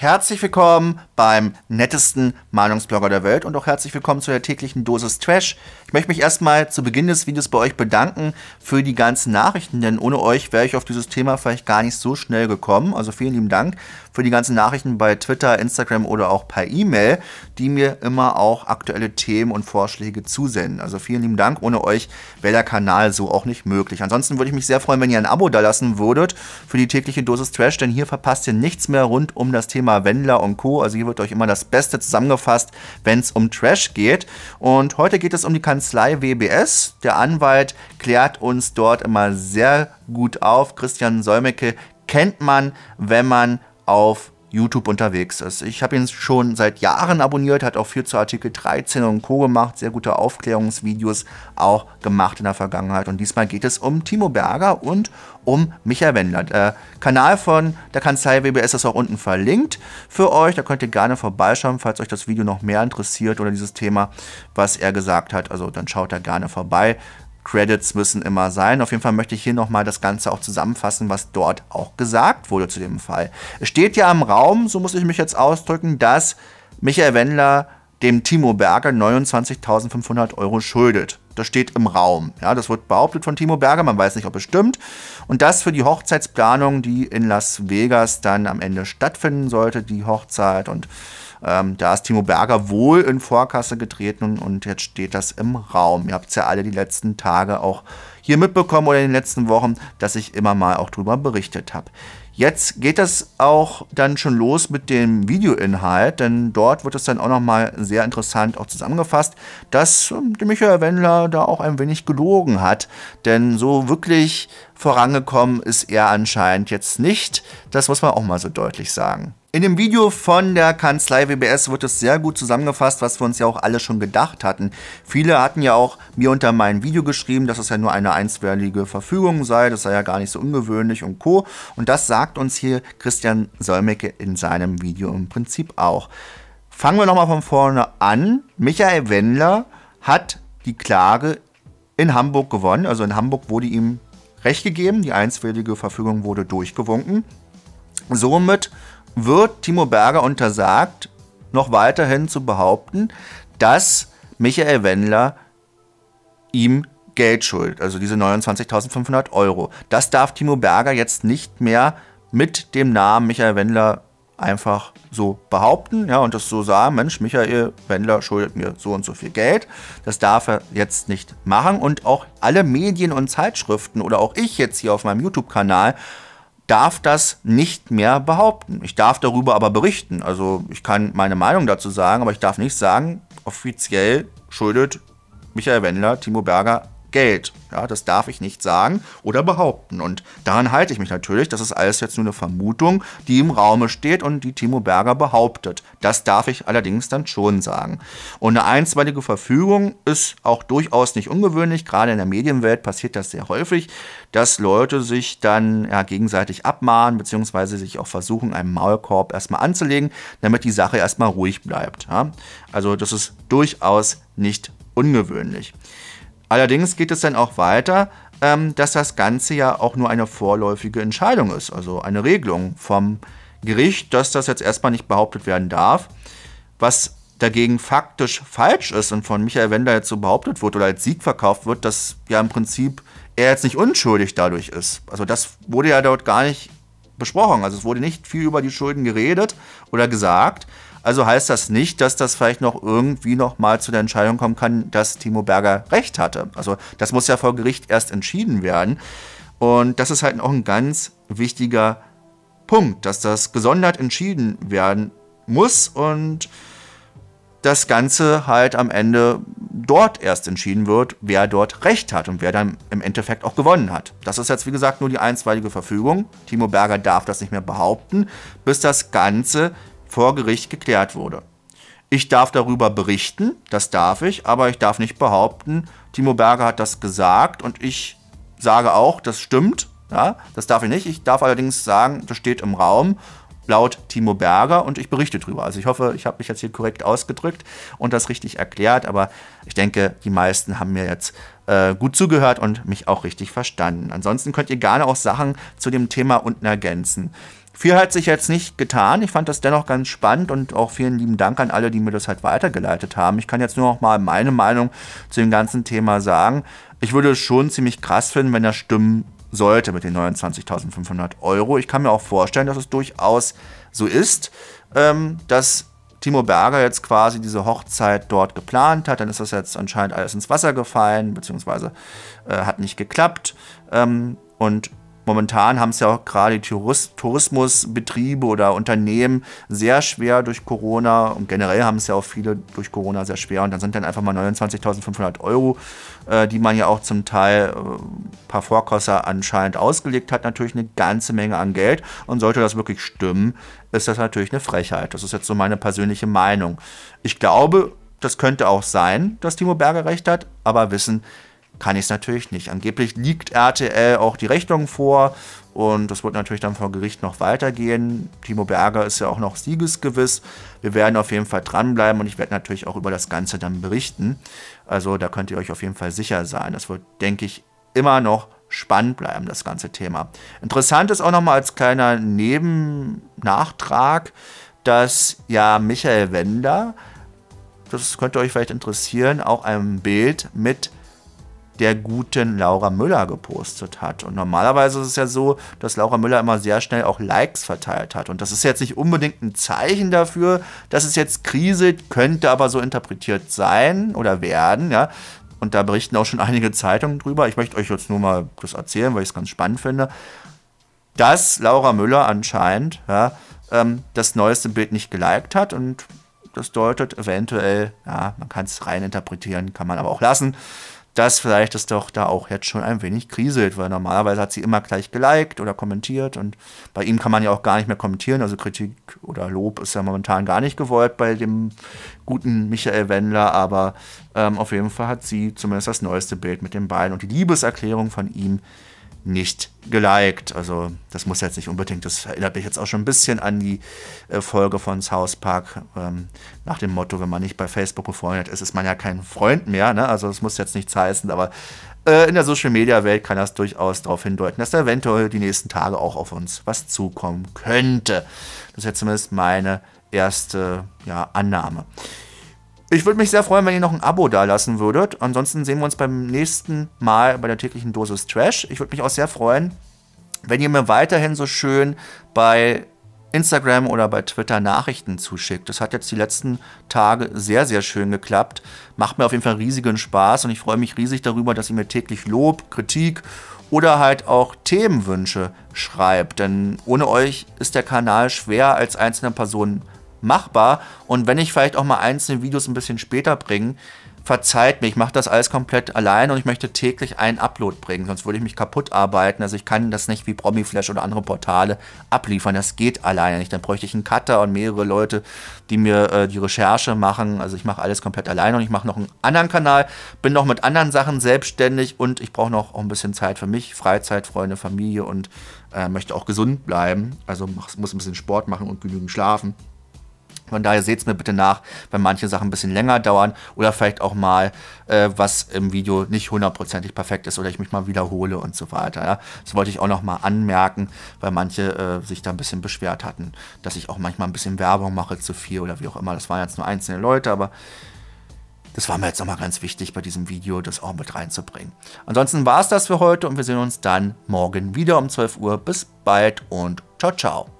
Herzlich willkommen beim nettesten Meinungsblogger der Welt und auch herzlich willkommen zu der täglichen Dosis Trash. Ich möchte mich erstmal zu Beginn des Videos bei euch bedanken für die ganzen Nachrichten, denn ohne euch wäre ich auf dieses Thema vielleicht gar nicht so schnell gekommen. Also vielen lieben Dank für die ganzen Nachrichten bei Twitter, Instagram oder auch per E-Mail, die mir immer auch aktuelle Themen und Vorschläge zusenden. Also vielen lieben Dank. Ohne euch wäre der Kanal so auch nicht möglich. Ansonsten würde ich mich sehr freuen, wenn ihr ein Abo da lassen würdet für die tägliche Dosis Trash, denn hier verpasst ihr nichts mehr rund um das Thema Samba, Wendler und Co. Also hier wird euch immer das Beste zusammengefasst, wenn es um Trash geht. Und heute geht es um die Kanzlei WBS. Der Anwalt klärt uns dort immer sehr gut auf. Christian Säumecke kennt man, wenn man auf YouTube unterwegs ist. Ich habe ihn schon seit Jahren abonniert, hat auch viel zu Artikel 13 und Co. gemacht, sehr gute Aufklärungsvideos auch gemacht in der Vergangenheit. Und diesmal geht es um Timo Berger und um Michael Wendler. Der Kanal von der Kanzlei WBS ist auch unten verlinkt für euch. Da könnt ihr gerne vorbeischauen, falls euch das Video noch mehr interessiert oder dieses Thema, was er gesagt hat. Also dann schaut da gerne vorbei. Credits müssen immer sein. Auf jeden Fall möchte ich hier nochmal das Ganze auch zusammenfassen, was dort auch gesagt wurde zu dem Fall. Es steht ja im Raum, so muss ich mich jetzt ausdrücken, dass Michael Wendler dem Timo Berger 29.500 Euro schuldet. Das steht im Raum. Ja, das wird behauptet von Timo Berger, man weiß nicht, ob es stimmt. Und das für die Hochzeitsplanung, die in Las Vegas dann am Ende stattfinden sollte, die Hochzeit und ähm, da ist Timo Berger wohl in Vorkasse getreten und jetzt steht das im Raum. Ihr habt es ja alle die letzten Tage auch hier mitbekommen oder in den letzten Wochen, dass ich immer mal auch drüber berichtet habe. Jetzt geht das auch dann schon los mit dem Videoinhalt, denn dort wird es dann auch nochmal sehr interessant auch zusammengefasst, dass ähm, Michael Wendler da auch ein wenig gelogen hat. Denn so wirklich vorangekommen ist er anscheinend jetzt nicht. Das muss man auch mal so deutlich sagen. In dem Video von der Kanzlei WBS wird es sehr gut zusammengefasst, was wir uns ja auch alle schon gedacht hatten. Viele hatten ja auch mir unter meinem Video geschrieben, dass es ja nur eine einstweilige Verfügung sei, das sei ja gar nicht so ungewöhnlich und co. Und das sagt uns hier Christian Solmecke in seinem Video im Prinzip auch. Fangen wir nochmal von vorne an. Michael Wendler hat die Klage in Hamburg gewonnen. Also in Hamburg wurde ihm Recht gegeben, die einstweilige Verfügung wurde durchgewunken. Somit wird Timo Berger untersagt, noch weiterhin zu behaupten, dass Michael Wendler ihm Geld schuldet, also diese 29.500 Euro. Das darf Timo Berger jetzt nicht mehr mit dem Namen Michael Wendler einfach so behaupten, ja, und das so sagen, Mensch, Michael Wendler schuldet mir so und so viel Geld. Das darf er jetzt nicht machen und auch alle Medien und Zeitschriften oder auch ich jetzt hier auf meinem YouTube-Kanal darf das nicht mehr behaupten. Ich darf darüber aber berichten. Also ich kann meine Meinung dazu sagen, aber ich darf nicht sagen, offiziell schuldet Michael Wendler, Timo Berger Geld. Ja, das darf ich nicht sagen oder behaupten. Und daran halte ich mich natürlich. Das ist alles jetzt nur eine Vermutung, die im Raume steht und die Timo Berger behauptet. Das darf ich allerdings dann schon sagen. Und eine einstweilige Verfügung ist auch durchaus nicht ungewöhnlich. Gerade in der Medienwelt passiert das sehr häufig, dass Leute sich dann ja, gegenseitig abmahnen, beziehungsweise sich auch versuchen, einen Maulkorb erstmal anzulegen, damit die Sache erstmal ruhig bleibt. Ja? Also, das ist durchaus nicht ungewöhnlich. Allerdings geht es dann auch weiter, ähm, dass das Ganze ja auch nur eine vorläufige Entscheidung ist, also eine Regelung vom Gericht, dass das jetzt erstmal nicht behauptet werden darf. Was dagegen faktisch falsch ist und von Michael Wender jetzt so behauptet wird oder als Sieg verkauft wird, dass ja im Prinzip er jetzt nicht unschuldig dadurch ist. Also das wurde ja dort gar nicht besprochen. Also es wurde nicht viel über die Schulden geredet oder gesagt. Also heißt das nicht, dass das vielleicht noch irgendwie noch mal zu der Entscheidung kommen kann, dass Timo Berger recht hatte. Also das muss ja vor Gericht erst entschieden werden. Und das ist halt auch ein ganz wichtiger Punkt, dass das gesondert entschieden werden muss und das Ganze halt am Ende dort erst entschieden wird, wer dort recht hat und wer dann im Endeffekt auch gewonnen hat. Das ist jetzt, wie gesagt, nur die einstweilige Verfügung. Timo Berger darf das nicht mehr behaupten, bis das Ganze vor Gericht geklärt wurde. Ich darf darüber berichten, das darf ich, aber ich darf nicht behaupten, Timo Berger hat das gesagt und ich sage auch, das stimmt. Ja, das darf ich nicht. Ich darf allerdings sagen, das steht im Raum laut Timo Berger und ich berichte darüber. Also ich hoffe, ich habe mich jetzt hier korrekt ausgedrückt und das richtig erklärt, aber ich denke, die meisten haben mir jetzt äh, gut zugehört und mich auch richtig verstanden. Ansonsten könnt ihr gerne auch Sachen zu dem Thema unten ergänzen. Viel hat sich jetzt nicht getan. Ich fand das dennoch ganz spannend und auch vielen lieben Dank an alle, die mir das halt weitergeleitet haben. Ich kann jetzt nur noch mal meine Meinung zu dem ganzen Thema sagen. Ich würde es schon ziemlich krass finden, wenn das stimmen sollte mit den 29.500 Euro. Ich kann mir auch vorstellen, dass es durchaus so ist, ähm, dass Timo Berger jetzt quasi diese Hochzeit dort geplant hat. Dann ist das jetzt anscheinend alles ins Wasser gefallen, beziehungsweise äh, hat nicht geklappt. Ähm, und Momentan haben es ja auch gerade die Tourismusbetriebe oder Unternehmen sehr schwer durch Corona und generell haben es ja auch viele durch Corona sehr schwer und dann sind dann einfach mal 29.500 Euro, äh, die man ja auch zum Teil äh, paar Vorkosser anscheinend ausgelegt hat, natürlich eine ganze Menge an Geld und sollte das wirklich stimmen, ist das natürlich eine Frechheit. Das ist jetzt so meine persönliche Meinung. Ich glaube, das könnte auch sein, dass Timo Berger recht hat, aber wissen kann ich es natürlich nicht. Angeblich liegt RTL auch die Rechnung vor und das wird natürlich dann vor Gericht noch weitergehen. Timo Berger ist ja auch noch siegesgewiss. Wir werden auf jeden Fall dranbleiben und ich werde natürlich auch über das Ganze dann berichten. Also da könnt ihr euch auf jeden Fall sicher sein. Das wird, denke ich, immer noch spannend bleiben, das ganze Thema. Interessant ist auch nochmal als kleiner Nebennachtrag, dass ja Michael Wender, das könnte euch vielleicht interessieren, auch ein Bild mit der guten Laura Müller gepostet hat. Und normalerweise ist es ja so, dass Laura Müller immer sehr schnell auch Likes verteilt hat. Und das ist jetzt nicht unbedingt ein Zeichen dafür, dass es jetzt kriselt, könnte aber so interpretiert sein oder werden, ja. Und da berichten auch schon einige Zeitungen drüber. Ich möchte euch jetzt nur mal das erzählen, weil ich es ganz spannend finde. Dass Laura Müller anscheinend ja, ähm, das neueste Bild nicht geliked hat und das deutet eventuell, ja, man kann es rein interpretieren, kann man aber auch lassen, dass vielleicht es doch da auch jetzt schon ein wenig kriselt, weil normalerweise hat sie immer gleich geliked oder kommentiert und bei ihm kann man ja auch gar nicht mehr kommentieren. Also Kritik oder Lob ist ja momentan gar nicht gewollt bei dem guten Michael Wendler, aber ähm, auf jeden Fall hat sie zumindest das neueste Bild mit den beiden und die Liebeserklärung von ihm nicht geliked. Also das muss jetzt nicht unbedingt, das erinnert mich jetzt auch schon ein bisschen an die äh, Folge von South Park ähm, nach dem Motto, wenn man nicht bei Facebook befreundet ist, ist man ja kein Freund mehr. Ne? Also das muss jetzt nichts heißen, aber äh, in der Social-Media-Welt kann das durchaus darauf hindeuten, dass da eventuell die nächsten Tage auch auf uns was zukommen könnte. Das ist jetzt zumindest meine erste ja, Annahme. Ich würde mich sehr freuen, wenn ihr noch ein Abo dalassen würdet. Ansonsten sehen wir uns beim nächsten Mal bei der täglichen Dosis Trash. Ich würde mich auch sehr freuen, wenn ihr mir weiterhin so schön bei Instagram oder bei Twitter Nachrichten zuschickt. Das hat jetzt die letzten Tage sehr, sehr schön geklappt. Macht mir auf jeden Fall riesigen Spaß und ich freue mich riesig darüber, dass ihr mir täglich Lob, Kritik oder halt auch Themenwünsche schreibt. Denn ohne euch ist der Kanal schwer als einzelne Personen machbar. Und wenn ich vielleicht auch mal einzelne Videos ein bisschen später bringe, verzeiht mir, ich mache das alles komplett allein und ich möchte täglich einen Upload bringen, sonst würde ich mich kaputt arbeiten. Also ich kann das nicht wie Promiflash oder andere Portale abliefern. Das geht alleine nicht. Dann bräuchte ich einen Cutter und mehrere Leute, die mir äh, die Recherche machen. Also ich mache alles komplett allein und ich mache noch einen anderen Kanal, bin noch mit anderen Sachen selbstständig und ich brauche noch auch ein bisschen Zeit für mich, Freizeit, Freunde, Familie und äh, möchte auch gesund bleiben. Also muss ein bisschen Sport machen und genügend schlafen. Von daher seht es mir bitte nach, wenn manche Sachen ein bisschen länger dauern oder vielleicht auch mal, äh, was im Video nicht hundertprozentig perfekt ist oder ich mich mal wiederhole und so weiter. Ja. Das wollte ich auch nochmal anmerken, weil manche äh, sich da ein bisschen beschwert hatten, dass ich auch manchmal ein bisschen Werbung mache zu viel oder wie auch immer. Das waren jetzt nur einzelne Leute, aber das war mir jetzt nochmal ganz wichtig bei diesem Video, das auch mit reinzubringen. Ansonsten war es das für heute und wir sehen uns dann morgen wieder um 12 Uhr. Bis bald und ciao, ciao.